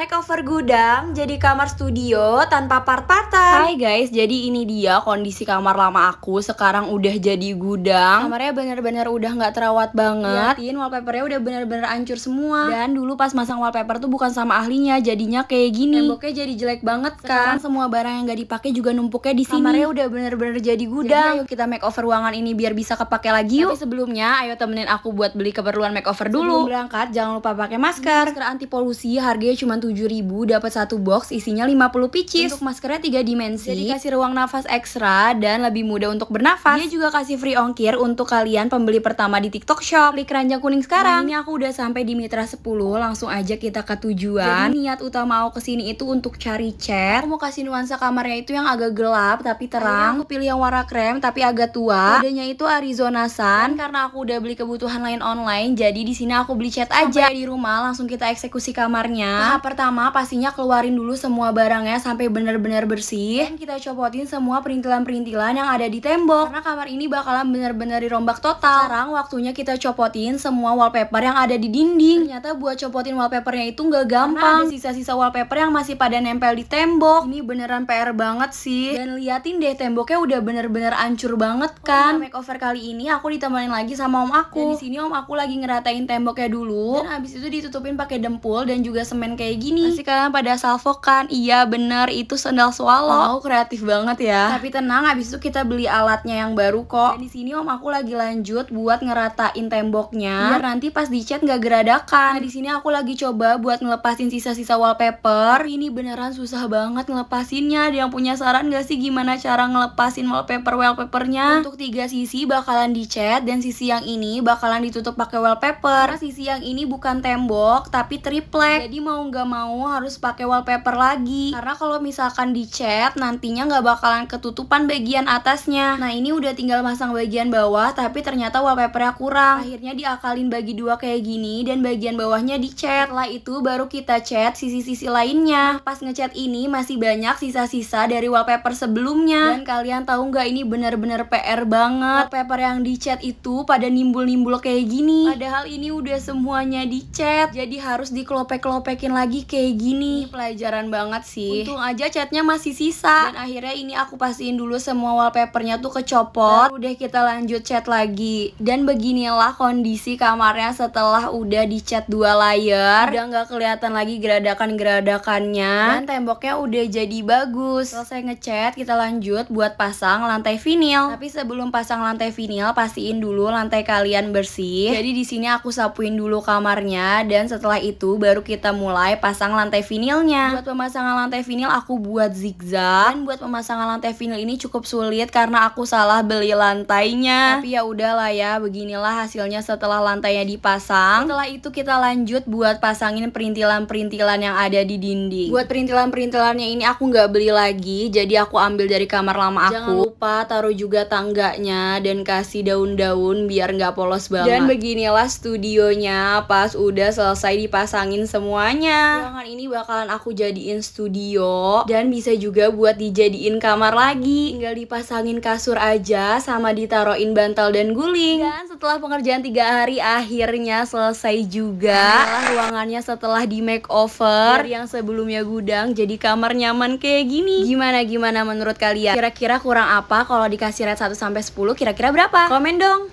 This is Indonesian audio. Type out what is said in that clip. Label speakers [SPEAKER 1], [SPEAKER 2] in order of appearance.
[SPEAKER 1] Makeover gudang jadi kamar studio tanpa part-partan Hai guys, jadi ini dia kondisi kamar lama aku Sekarang udah jadi gudang Kamarnya bener-bener udah gak terawat banget Liatin wallpapernya udah bener-bener hancur semua Dan dulu pas masang wallpaper tuh bukan sama ahlinya Jadinya kayak gini Temboknya jadi jelek banget kan Sekarang semua barang yang gak dipakai juga numpuknya di sini Kamarnya udah bener-bener jadi gudang jadi, ayo kita makeover ruangan ini biar bisa kepake lagi yuk Tapi sebelumnya ayo temenin aku buat beli keperluan makeover dulu Sebelum berangkat jangan lupa pakai masker Masker anti polusi harganya cuma 7000 dapat satu box isinya 50 pieces. Untuk maskernya 3 dimensi. Jadi kasih ruang nafas ekstra dan lebih mudah untuk bernafas. Dia juga kasih free ongkir untuk kalian pembeli pertama di TikTok Shop. Klik keranjang kuning sekarang. Nah, ini aku udah sampai di Mitra 10, langsung aja kita ke tujuan. Jadi, niat utama aku kesini itu untuk cari chat. Aku mau kasih nuansa kamarnya itu yang agak gelap tapi terang. Ayah. aku pilih yang warna krem tapi agak tua. Modenya itu Arizona Sun. Dan karena aku udah beli kebutuhan lain online, jadi di sini aku beli chat aja. Sampai di rumah langsung kita eksekusi kamarnya. Nah, pertama pastinya keluarin dulu semua barangnya sampai benar-benar bersih. Dan kita copotin semua perintilan-perintilan yang ada di tembok. Karena kamar ini bakalan benar-benar dirombak total. Sekarang waktunya kita copotin semua wallpaper yang ada di dinding. Ternyata buat copotin wallpapernya itu nggak gampang. sisa-sisa wallpaper yang masih pada nempel di tembok. Ini beneran PR banget sih. Dan liatin deh temboknya udah bener-bener ancur banget oh, iya, kan. Oh, makeover kali ini aku ditemenin lagi sama om aku. Dan di sini om aku lagi ngeratain temboknya dulu. Dan abis itu ditutupin pakai dempul dan juga semen kayak gini Pasti kalian pada salvo kan Iya bener itu sendal swallow Wow kreatif banget ya Tapi tenang abis itu kita beli alatnya yang baru kok Dan di sini om aku lagi lanjut buat ngeratain temboknya Biar nanti pas dicat gak geradakan nah, di sini aku lagi coba buat ngelepasin sisa-sisa wallpaper Ini beneran susah banget ngelepasinnya Ada yang punya saran gak sih gimana cara ngelepasin wallpaper wallpapernya Untuk tiga sisi bakalan dicat Dan sisi yang ini bakalan ditutup pakai wallpaper Karena sisi yang ini bukan tembok tapi triplek Jadi mau gak mau harus pakai wallpaper lagi karena kalau misalkan dicat nantinya nggak bakalan ketutupan bagian atasnya nah ini udah tinggal pasang bagian bawah tapi ternyata wallpapernya kurang akhirnya diakalin bagi dua kayak gini dan bagian bawahnya dicat lah itu baru kita cat sisi-sisi lainnya pas ngecat ini masih banyak sisa-sisa dari wallpaper sebelumnya dan kalian tahu nggak ini bener-bener PR banget wallpaper yang dicat itu pada nimbul-nimbul kayak gini padahal ini udah semuanya dicat jadi harus dikelopek-kelopekin lagi kayak gini. Ini pelajaran banget sih. Untung aja catnya masih sisa. Dan akhirnya ini aku pastiin dulu semua wallpapernya tuh kecopot. Baru udah kita lanjut cat lagi. Dan beginilah kondisi kamarnya setelah udah dicat dua layer. Udah nggak kelihatan lagi geradakan-geradakannya. Dan temboknya udah jadi bagus. Selesai ngecat, kita lanjut buat pasang lantai vinil. Tapi sebelum pasang lantai vinil, pastiin dulu lantai kalian bersih. Jadi di sini aku sapuin dulu kamarnya dan setelah itu baru kita mulai pas pasang lantai vinilnya. Buat pemasangan lantai vinil aku buat zigzag. Dan buat pemasangan lantai vinil ini cukup sulit karena aku salah beli lantainya. Tapi ya udahlah ya, beginilah hasilnya setelah lantainya dipasang. Setelah itu kita lanjut buat pasangin perintilan-perintilan yang ada di dinding. Buat perintilan-perintilannya ini aku nggak beli lagi, jadi aku ambil dari kamar lama aku. Jangan lupa taruh juga tangganya dan kasih daun-daun biar nggak polos banget. Dan beginilah studionya pas udah selesai dipasangin semuanya ruangan ini bakalan aku jadiin studio dan bisa juga buat dijadiin kamar lagi. Tinggal dipasangin kasur aja sama ditaroin bantal dan guling. Dan setelah pengerjaan tiga hari akhirnya selesai juga. Adalah ruangannya setelah di makeover iya. yang sebelumnya gudang jadi kamar nyaman kayak gini. Gimana gimana menurut kalian? Kira-kira kurang apa kalau dikasih rate 1 sampai 10 kira-kira berapa? Komen dong.